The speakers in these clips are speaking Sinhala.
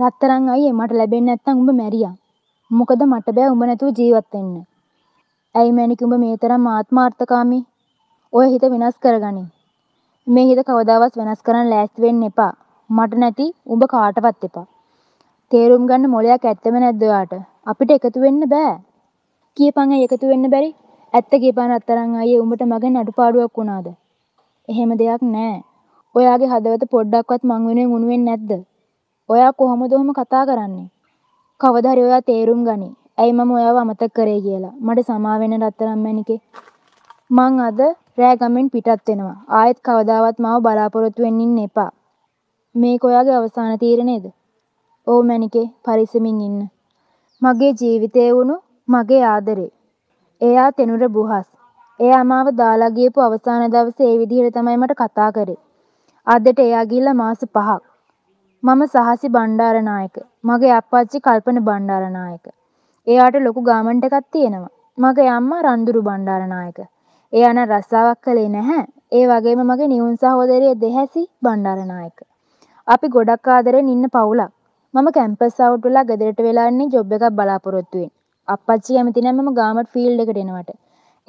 "රත්තරං අයියේ මට ලැබෙන්නේ නැත්තං උඹ මැරියා. මොකද මට බෑ උඹ නැතුව ජීවත් වෙන්න. ඇයි මැනික උඹ මේ තරම් ආත්මාර්ථකාමී? ඔය හිත වෙනස් කරගනින්. මේ හිත කවදාවත් වෙනස් කරන්න ලෑස්ති වෙන්න එපා. මට නැති උඹ කාටවත් එපා. තේරුම් ගන්න මොලයක් ඇත්තෙම නැද්ද ඔයාට? අපිට එකතු වෙන්න බෑ. කියපන් ඇයි එකතු වෙන්න බැරි? ඇත්ත කියපන් රත්තරන් අයියේ උඹට මගෙන් අඩුපාඩුවක් වුණාද?" "එහෙම දෙයක් නෑ. ඔයාගේ හදවත පොඩ්ඩක්වත් මං වෙනුවෙන් උණු වෙන්නේ නැද්ද? ඔයා කොහොමද ඔහොම කතා කරන්නේ? කවදා හරි ඔයා තේරුම් ගනී. ඇයි මම ඔයාව අමතක කරේ කියලා. මට සමා වෙන්න රත්තරන් මැණිකේ. මං අද රෑ ගමෙන් පිටත් වෙනවා. ආයෙත් කවදාවත් මාව බලාපොරොත්තු වෙන්න ඉන්න එපා. මේක ඔයාගේ අවසාන තීරණේද? ඔව් මැණිකේ. පරිස්සමින් ඉන්න. මගේ ජීවිතේ වුණු මගේ ආදරේ. එයා තෙනුර බුහස්. එයා මාව දාලා ගියපු අවසාන දවසේ ඒ විදිහට තමයි මට කතා කරේ. අදට එයා ගිහිල්ලා මාස 5ක්. මම සහසි බණ්ඩාරනායක. මගේ අප්පච්චි කල්පන බණ්ඩාරනායක. එයාට ලොකු ගාමන්ට් එකක් තියෙනවා. මගේ අම්මා රන්දුරු බණ්ඩාරනායක. එයා නම් රස්සාවක් කළේ නැහැ. ඒ වගේම මගේ නිවුන් සහෝදරය දෙහැසි බණ්ඩාරනායක. අපි ගොඩක් ආදරෙන් ඉන්න පවුලක්. මම කැම්පස් අවුට් වෙලා ගෙදරට වෙලා ඉන්නේ ජොබ් එකක් බලාපොරොත්තු වෙන්න. අප්පච්චි කැමති නැහැ මම ගාමන්ට් ෆීල්ඩ් එකට එනවට.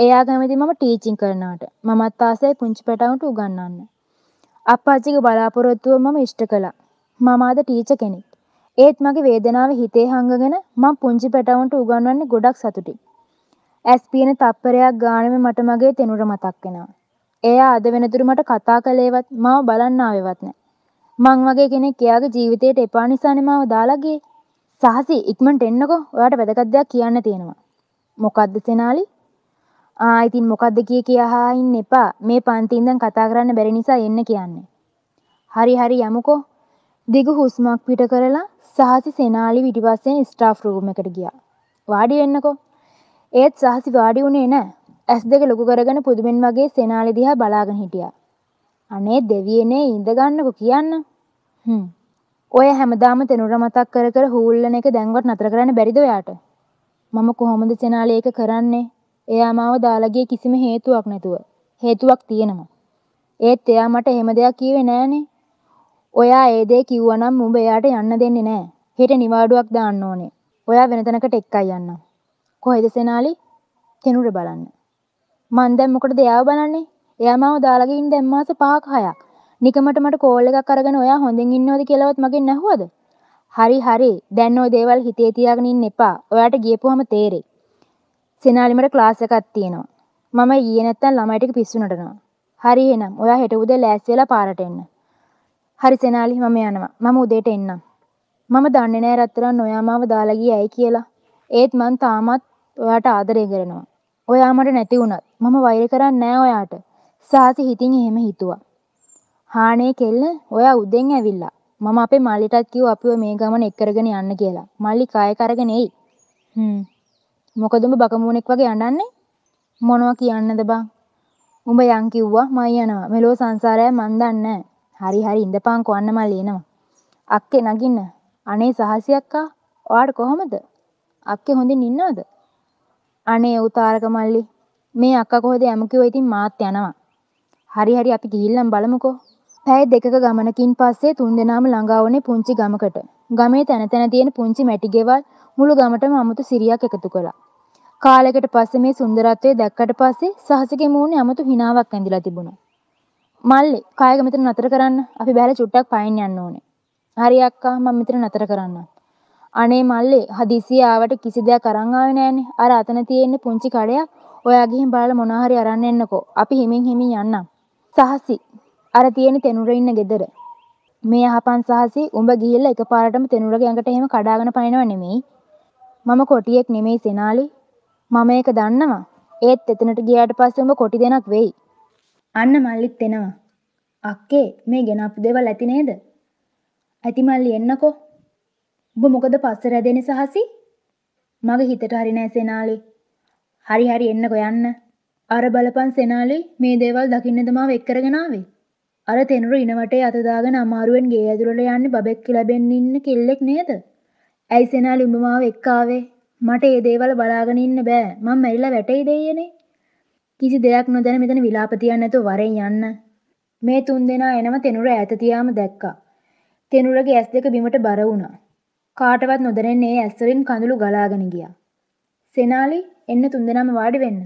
එයා කැමති මම ටීචින් කරනවට. මමත් ආසයි පුංචි පැටවුන්ට උගන්වන්න. අප්පච්චිගේ බලාපොරොත්තුව මම ඉෂ්ට කළා. මම අද ටීචර් කෙනෙක්. ඒත් මගේ වේදනාව හිතේ හංගගෙන මං පුංචි පැටවුන්ට උගන්වන්නේ ගොඩක් සතුටින්. ඇස් පියන තප්පරයක් ගානෙම මට මගේ තෙනුර මතක් වෙනවා. එයා අද වෙනතුරු මට කතා කළේවත් මාව බලන්න ආවෙවත් නෑ. මං වගේ කෙනෙක් එයාගේ ජීවිතේට එපා නිසානේ මාව දාලා ගියේ. සහසි ඉක්මනට එන්නකෝ. ඔයාට වැදගත් දෙයක් කියන්න තියෙනවා. මොකද්ද සෙනාලි? ආ ඉතින් මොකද්ද කිය කියා අහා ඉන්න එපා. මේ පන්ති ඉඳන් කතා කරන්න බැරි නිසා එන්න කියන්නේ. හරි හරි යමුකෝ. දිග හුස්මක් පිට කරලා සහසි සෙනාලි විටිපස්සෙන් ස්ටාෆ් රූම් එකට ගියා. වාඩි වෙන්නකෝ. ඒත් සහසි වාඩි වුණේ නෑ. ඇස් දෙක ලොකු කරගෙන පුදුමෙන් වගේ සෙනාලි දිහා බලාගෙන හිටියා. අනේ දෙවියනේ ඉඳ ගන්නකෝ කියන්න. හ්ම්. ඔය හැමදාම තෙනුර මතක් කර කර හූල්ලන එක දැන්වත් නතර කරන්න බැරිද ඔයාට? මම කොහොමද සෙනාලි ඒක කරන්නේ? එයා මාව දාලා ගියේ කිසිම හේතුවක් නැතුව. හේතුවක් තියෙනවා. ඒත් එයා මට එහෙම දෙයක් කිව්වේ නෑනේ. ඔයා ඒ දේ කිව්වනම් උඹ එයාට යන්න දෙන්නේ නෑ. හෙට නිවාඩුවක් දාන්න ඕනේ. ඔයා වෙන තැනකට එක්කයි යන්න. කොහෙද සෙනාලි? කෙනුර බලන්න. මං දැන් මොකටද එයාව බලන්නේ? එයා මාව දාලා ගින් දැන් මාස 5ක් 6ක්. නිකමට මට කෝල් එකක් අරගෙන ඔයා හොඳින් ඉන්නවද කියලාවත් මගෙන් ඇහුවද? හරි හරි. දැන් ওই දේවල් හිතේ තියාගෙන ඉන්න එපා. ඔයාට ගියපුවම තේරෙයි. සෙනාලිමට ක්ලාස් එකක් තියෙනවා. මම ඊයේ නැත්තම් ළමයි ටික පිස්සුනටනවා. හරි එහෙනම් ඔයා හෙට උදේ ලෑස්ති වෙලා පාරට එන්න. හරි සෙනාලි මම යනවා. මම උදේට එන්නම්. මම දන්නේ නෑ රත්තරන් ඔයා මාව දාලා ගියේ ඇයි කියලා. ඒත් මං තාමත් ඔයාට ආදරය කරනවා. ඔයා මට නැති වුණත් මම වෛර කරන්නේ නෑ ඔයාට. සාසි හිතින් එහෙම හිතුවා. හානේ කෙල්ල ඔයා උදෙන් ඇවිල්ලා. මම අපේ මල්ලිටත් කිව්ව අපිව මේ ගමන එක් කරගෙන යන්න කියලා. මල්ලි කාය කරගෙන එයි. හ්ම්. මොකද උඹ බකමූණෙක් වගේ අඬන්නේ? මොනවා කියන්නද බං? උඹ යන් කිව්වා මම යනවා. මෙලෝ සංසාරය මන් දන්නේ නෑ. හරි හරි ඉඳපංකො අන්න මං ලියනවා. "අක්කේ නගින්න. අනේ සහසි අක්කා ඔයාට කොහොමද? අක්කේ හොඳින් ඉන්නවද? අනේ ඔව් තාරක මල්ලි මේ අක්කා කොහෙද යමු කිව්වා ඉතින් මාත් යනවා. හරි හරි අපි ගිහිල්ලම බලමුකෝ." පැය දෙකක ගමනකින් පස්සේ තුන්දෙනාම ළඟා වුණේ පුංචි ගමකට. ගමේ තැන තැන තියෙන පුංචි මැටි ගෙවල් මුළු ගමටම අමුතු සිරියක් එකතු කළා. කාලෙකට පස්සේ මේ සුන්දරත්වය දැක්කට පස්සේ සහසගේ මූණේ අමුතු හිනාවක් ඇඳිලා තිබුණා. මල්ලි කායක මෙතන නතර කරන්න අපි බැල චුට්ටක් පයින් යන්න ඕනේ. හරි අක්කා මම මෙතන නතර කරන්න. අනේ මල්ලි හදිසිය ආවට කිසි දෙයක් අරන් ආවේ නෑනේ. අර අතන තියෙන පුංචි කඩයක් ඔයා ගිහින් බලලා මොනවා හරි අරන් එන්නකෝ. අපි හිමින් හිමින් යන්නම්. සහසි අර තියෙන තෙනුර ඉන්න ගෙදර. මේ යහපන් සහසි උඹ ගිහිල්ලා එකපාරටම තෙනුරගේ ඇඟට එහෙම කඩාගෙන පනිනව නෙමෙයි. මම කොටියෙක් නෙමෙයි සෙනාලි. මම ඒක දන්නවා. ඒත් එතනට ගියාට පස්සේ උඹ කොටි දෙනක් වෙයි. අන්න මල්ලිත් එනවා. අක්කේ මේ ගෙනාපු දේවල් ඇති නේද? ඇති මල්ලි එන්නකෝ. ඔබ මොකද පස්ස රැදෙන්නේ සහසි? මගේ හිතට හරි නෑ සෙනාලි. හරි හරි එන්නකෝ යන්න. අර බලපන් සෙනාලි මේ දේවල් දකින්නද මාව එක් කරගෙන ආවේ. අර තෙනුර ඉනවටේ අත දාගෙන අමාරුවෙන් ගේ ඇතුළට යන්නේ බබෙක් කියලා බෙන්න ඉන්න කෙල්ලෙක් නේද? ඇයි සෙනාලි උඹ මාව එක්ක ආවේ? මට ඒ දේවල් බලාගෙන ඉන්න බෑ. මම මැරිලා වැටෙයි දෙයියනේ. කිසි දෙයක් නොදැන මෙතන විලාප තියන්න නැතුව වරෙන් යන්න. මේ තුන්දෙනා එනම තෙනුර ඈත තියාම දැක්කා. තෙනුරගේ ඇස් දෙක බිමට බර වුණා. කාටවත් නොදැනෙන්නේ ඒ ඇස් වලින් කඳුළු ගලාගෙන ගියා. සෙනාලි එන්න තුන්දෙනාම වාඩි වෙන්න.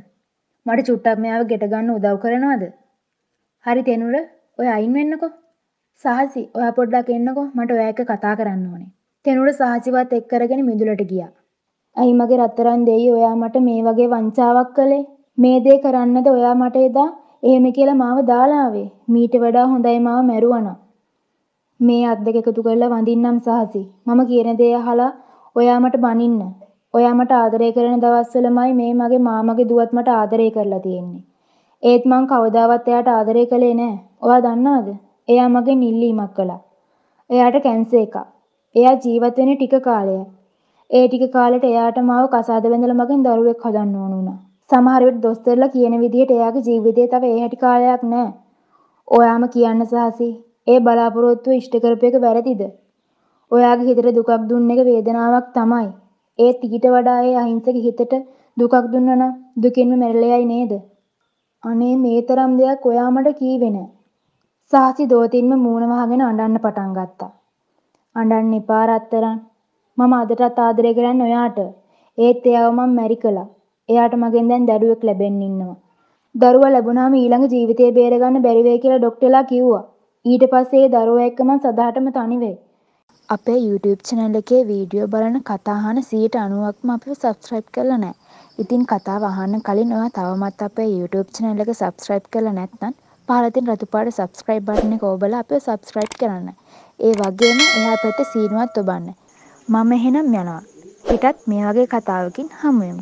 මට චුට්ටක් මෙයාව ගෙට ගන්න උදව් කරනවද? හරි තෙනුර, ඔය අයින් වෙන්නකෝ. සහසි, ඔයා පොඩ්ඩක් එන්නකෝ. මට ඔයා එක්ක කතා කරන්න ඕනේ. තෙනුර සහසිවත් එක් කරගෙන මිදුලට ගියා. ඇයි මගේ රත්තරන් දෙයි ඔයා මට මේ වගේ වංචාවක් කළේ? මේ දේ කරන්නද ඔයා මට එදා එහෙම කියලා මාව දාලා ආවේ. මීට වඩා හොඳයි මාව මැරුවනම්. මේ අත් දෙක එකතු කරලා වඳින්නම් සහසි. මම කියන දේ අහලා ඔයා මට බනින්න. ඔයා මට ආදරය කරන දවස්වලමයි මේ මගේ මාමගේ දුවත් මට ආදරය කරලා තියෙන්නේ. ඒත් මං කවදාවත් එයාට ආදරය කළේ නෑ. ඔයා දන්නවද? එයා මගේ නිල්ලීමක් කළා. එයාට කැන්සර් එකක්. එයා ජීවත් වෙන්නේ ටික කාලයක්. ඒ ටික කාලෙට එයාට මාව කසාද බැඳලා මගෙන් දරුවෙක් හදන්න ඕන වුණා. සමහර විට දොස්තරලා කියන විදිහට එයාගේ ජීවිතේ තව ඒ හැටි කාලයක් නෑ. ඔයාම කියන්න සහසි. ඒ බලාපොරොත්තුව ඉෂ්ට කරපු එක වැරදිද? ඔයාගේ හිතට දුකක් දුන්න එක වේදනාවක් තමයි. ඒත් ඊට වඩා ඒ අහිංසක හිතට දුකක් දුන්නා නම් දුකින්ම මැරෙලයි නේද? අනේ මේ තරම් දෙයක් ඔයා මට කීවේ නෑ. සහසි දෝතින්ම මූණ වහගෙන අඬන්න පටන් ගත්තා. අඬන්න එපා රත්තරන්. මම අදටත් ආදරය කරන්නේ ඔයාට. ඒත් එයාව මම මැරි කළා. එයාට මගෙන් දැන් දරුවෙක් ලැබෙන්න ඉන්නවා. දරුවා ලැබුණාම ඊළඟ ජීවිතේ බේරගන්න බැරි වෙයි කියලා ඩොක්ටර්ලා කිව්වා. ඊට පස්සේ ඒ දරුවා එක්ක මං සදාටම තනි වෙයි. අපේ YouTube channel එකේ වීඩියෝ බලන කතා අහන 90%ක්ම අපිව subscribe කරලා නැහැ. ඉතින් කතාව අහන්න කලින් ඔයා තවමත් අපේ YouTube channel එක subscribe කරලා නැත්නම් පහළ තියෙන රතු පාට subscribe button එක ඔබලා අපිව subscribe කරන්න. ඒ වගේම එහා පැත්තේ සීනුවත් ඔබන්න. මම එහෙනම් යනවා. පිටත් මේ වගේ කතාවකින් හමුවෙමු.